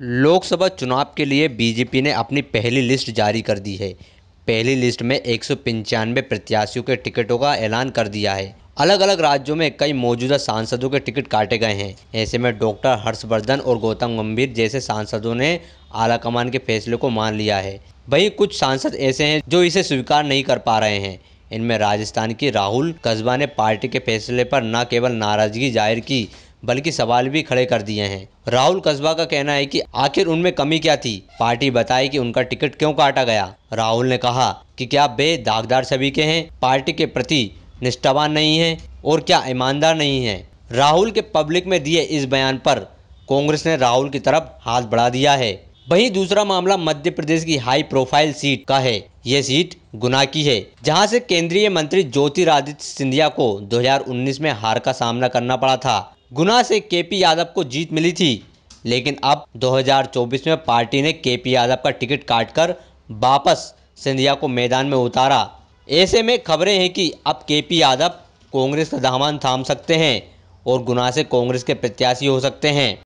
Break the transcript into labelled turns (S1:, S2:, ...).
S1: लोकसभा चुनाव के लिए बीजेपी ने अपनी पहली लिस्ट जारी कर दी है पहली लिस्ट में एक प्रत्याशियों के टिकटों का ऐलान कर दिया है अलग अलग राज्यों में कई मौजूदा सांसदों के टिकट काटे गए हैं ऐसे में डॉक्टर हर्षवर्धन और गौतम गंभीर जैसे सांसदों ने आलाकमान के फैसले को मान लिया है वहीं कुछ सांसद ऐसे हैं जो इसे स्वीकार नहीं कर पा रहे हैं इनमें राजस्थान की राहुल कस्बा ने पार्टी के फैसले पर न केवल नाराजगी जाहिर की बल्कि सवाल भी खड़े कर दिए हैं राहुल कस्बा का कहना है कि आखिर उनमें कमी क्या थी पार्टी बताए कि उनका टिकट क्यों काटा गया राहुल ने कहा कि क्या बे दागदार सभी के हैं पार्टी के प्रति निष्ठावान नहीं है और क्या ईमानदार नहीं है राहुल के पब्लिक में दिए इस बयान पर कांग्रेस ने राहुल की तरफ हाथ बढ़ा दिया है वहीं दूसरा मामला मध्य प्रदेश की हाई प्रोफाइल सीट का है ये सीट गुना की है जहां से केंद्रीय मंत्री ज्योतिरादित्य सिंधिया को 2019 में हार का सामना करना पड़ा था गुना से केपी यादव को जीत मिली थी लेकिन अब 2024 में पार्टी ने केपी यादव का टिकट काटकर वापस सिंधिया को मैदान में उतारा ऐसे में खबरें हैं कि अब केपी यादव कांग्रेस का दामन थाम सकते हैं और गुना से कांग्रेस के प्रत्याशी हो सकते हैं